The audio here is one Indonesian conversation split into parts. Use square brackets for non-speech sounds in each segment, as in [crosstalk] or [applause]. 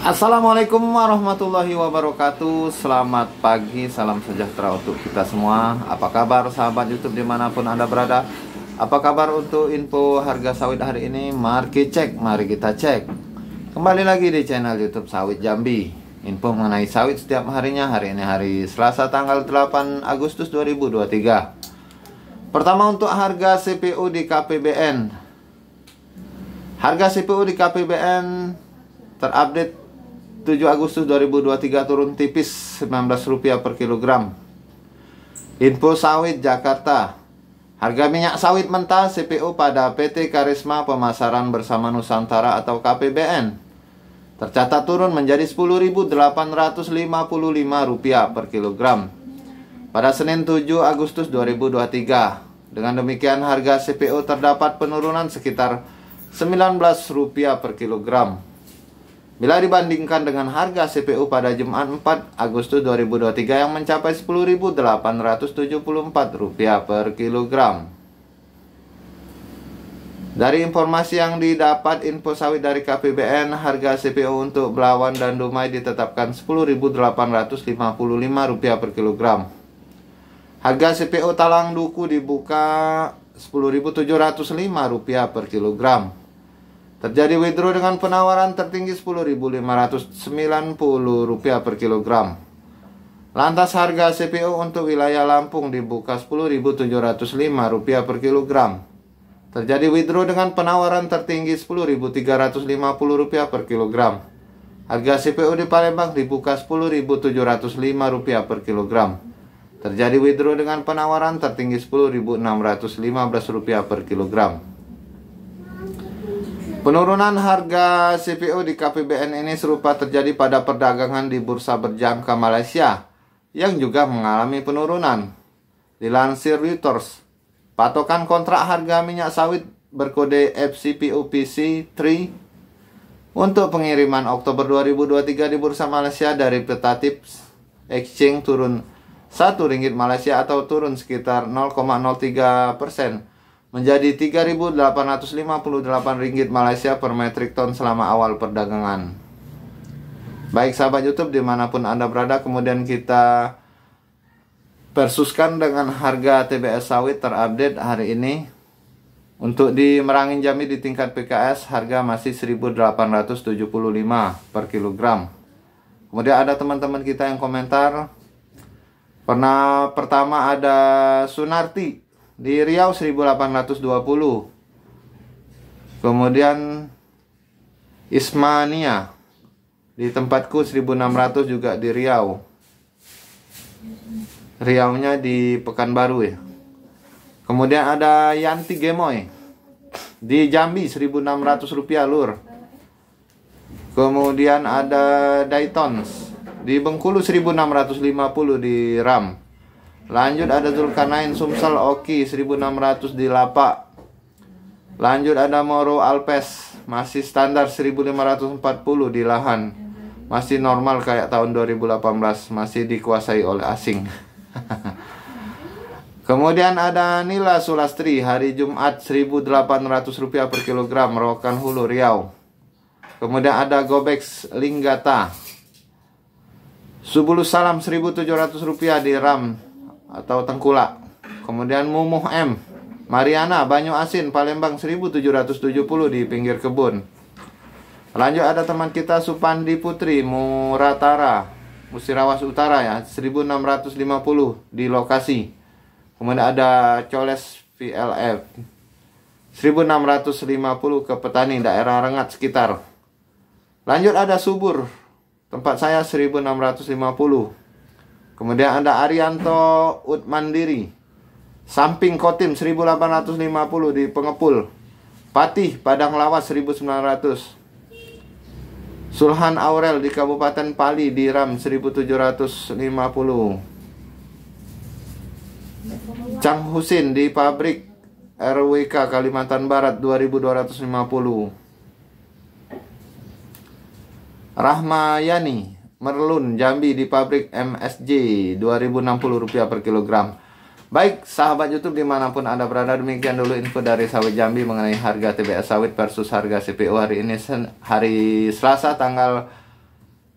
Assalamualaikum warahmatullahi wabarakatuh Selamat pagi, salam sejahtera untuk kita semua Apa kabar sahabat youtube dimanapun anda berada Apa kabar untuk info harga sawit hari ini Mari cek, mari kita cek Kembali lagi di channel youtube sawit Jambi Info mengenai sawit setiap harinya Hari ini hari Selasa tanggal 8 Agustus 2023 Pertama untuk harga CPU di KPBN Harga CPU di KPBN terupdate 7 Agustus 2023 turun tipis Rp19 per kilogram. Info sawit Jakarta. Harga minyak sawit mentah CPO pada PT Karisma Pemasaran Bersama Nusantara atau KPBN tercatat turun menjadi Rp10.855 per kilogram pada Senin 7 Agustus 2023. Dengan demikian harga CPO terdapat penurunan sekitar Rp19 per kilogram. Bila dibandingkan dengan harga CPU pada Jumat 4 Agustus 2023 yang mencapai Rp10.874 per kilogram. Dari informasi yang didapat info sawit dari KPBN, harga CPU untuk belawan dan dumai ditetapkan Rp10.855 per kilogram. Harga CPU talang duku dibuka Rp10.705 per kilogram. Terjadi withdraw dengan penawaran tertinggi Rp10.590 per kilogram. Lantas harga CPO untuk wilayah Lampung dibuka Rp10.705 per kilogram. Terjadi withdraw dengan penawaran tertinggi Rp10.350 per kilogram. Harga CPO di Palembang dibuka Rp10.705 per kilogram. Terjadi withdraw dengan penawaran tertinggi Rp10.615 per kilogram. Penurunan harga CPO di KPBN ini serupa terjadi pada perdagangan di bursa berjangka Malaysia yang juga mengalami penurunan. Dilansir Reuters, patokan kontrak harga minyak sawit berkode FCPOPC 3 untuk pengiriman Oktober 2023 di bursa Malaysia dari peta tips exchange turun 1 ringgit Malaysia atau turun sekitar 0,03 persen menjadi 3.858 ringgit Malaysia per metric ton selama awal perdagangan. Baik sahabat YouTube dimanapun Anda berada, kemudian kita persuskan dengan harga TBS sawit terupdate hari ini. Untuk di Merangin Jambi di tingkat PKS harga masih 1875 per kilogram. Kemudian ada teman-teman kita yang komentar. Pernah pertama ada Sunarti di Riau 1820. Kemudian Ismania. Di tempatku 1600 juga di Riau. Riaunya di Pekanbaru ya. Kemudian ada Yanti Gemoy. Di Jambi 1600 rupiah lur. Kemudian ada Daytons di Bengkulu 1650 di RAM. Lanjut ada Zulkarnain Sumsel Oki 1600 di Lapa. Lanjut ada Moro Alpes masih standar 1540 di Lahan. Masih normal kayak tahun 2018, masih dikuasai oleh asing. [laughs] Kemudian ada Nila Sulastri hari Jumat 1800 rupiah per kilogram Rokan Hulu Riau. Kemudian ada Gobex Linggata. Subulus Salam 1700 rupiah di Ram atau tengkula Kemudian Mumuh M. Mariana, Banyu Asin, Palembang 1770 di pinggir kebun. Lanjut ada teman kita Supandi Putri, Muratara, Musirawas Utara ya, 1650 di lokasi. Kemudian ada Coles VLF, 1650 ke petani daerah Rengat sekitar. Lanjut ada Subur, tempat saya 1650 Kemudian ada Arianto Utmandiri. Samping Kotim 1850 di Pengepul. Patih Padang Lawas 1900. Sulhan Aurel di Kabupaten Pali di Ram 1750. Chang Husin di pabrik RWK Kalimantan Barat 2250. Rahmayani Merlun Jambi di pabrik MSJ 2060 rupiah per kilogram Baik sahabat YouTube dimanapun anda berada demikian dulu info dari sawit Jambi mengenai harga TBS sawit versus harga CPO hari ini hari Selasa tanggal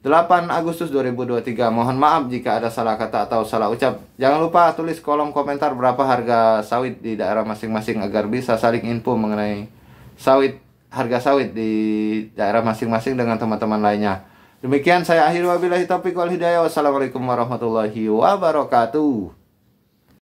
8 Agustus 2023 Mohon maaf jika ada salah kata atau salah ucap Jangan lupa tulis kolom komentar berapa harga sawit di daerah masing-masing Agar bisa saling info mengenai sawit harga sawit di daerah masing-masing dengan teman-teman lainnya Demikian saya akhir wabillahi taufiq wal hidayah. Wassalamualaikum warahmatullahi wabarakatuh.